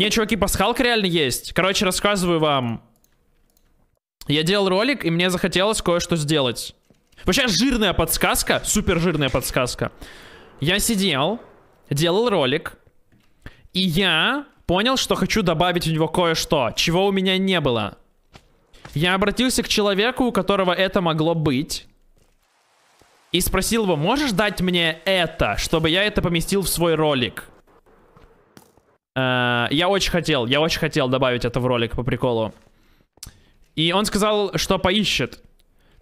Не, чуваки, пасхалка реально есть. Короче, рассказываю вам. Я делал ролик, и мне захотелось кое-что сделать. Вообще жирная подсказка, супер жирная подсказка. Я сидел, делал ролик, и я понял, что хочу добавить в него кое-что, чего у меня не было. Я обратился к человеку, у которого это могло быть. И спросил его, можешь дать мне это, чтобы я это поместил в свой ролик? Э я очень хотел, я очень хотел добавить это в ролик по приколу. И он сказал, что поищет.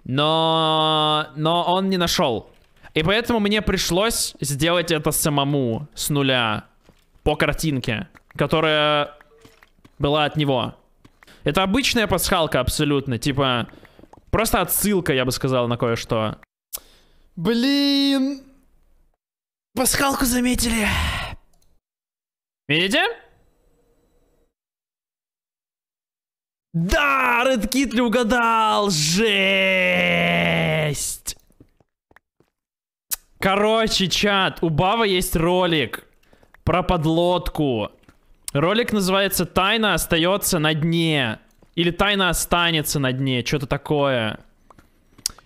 Но... Но он не нашел. И поэтому мне пришлось сделать это самому, с нуля, по картинке, которая была от него. Это обычная пасхалка абсолютно, типа... Просто отсылка, я бы сказал, на кое-что. Блин! Пасхалку заметили. Видите? Да, Red Kidley угадал! Жесть! Короче, чат, у Бава есть ролик про подлодку. Ролик называется «Тайна остается на дне». Или «Тайна останется на дне», что-то такое.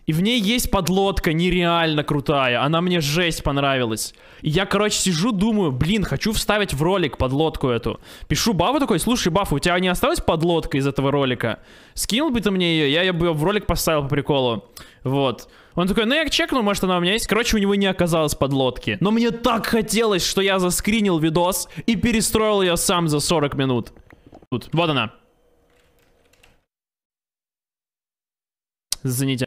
И в ней есть подлодка нереально крутая. Она мне жесть понравилась. И я, короче, сижу, думаю, блин, хочу вставить в ролик подлодку эту. Пишу Бафу такой, слушай, Баф, у тебя не осталась подлодка из этого ролика? Скинул бы ты мне ее, я ее бы в ролик поставил по приколу. Вот. Он такой, ну я чекну, может она у меня есть. Короче, у него не оказалось подлодки. Но мне так хотелось, что я заскринил видос и перестроил ее сам за 40 минут. Тут. Вот она. Извините.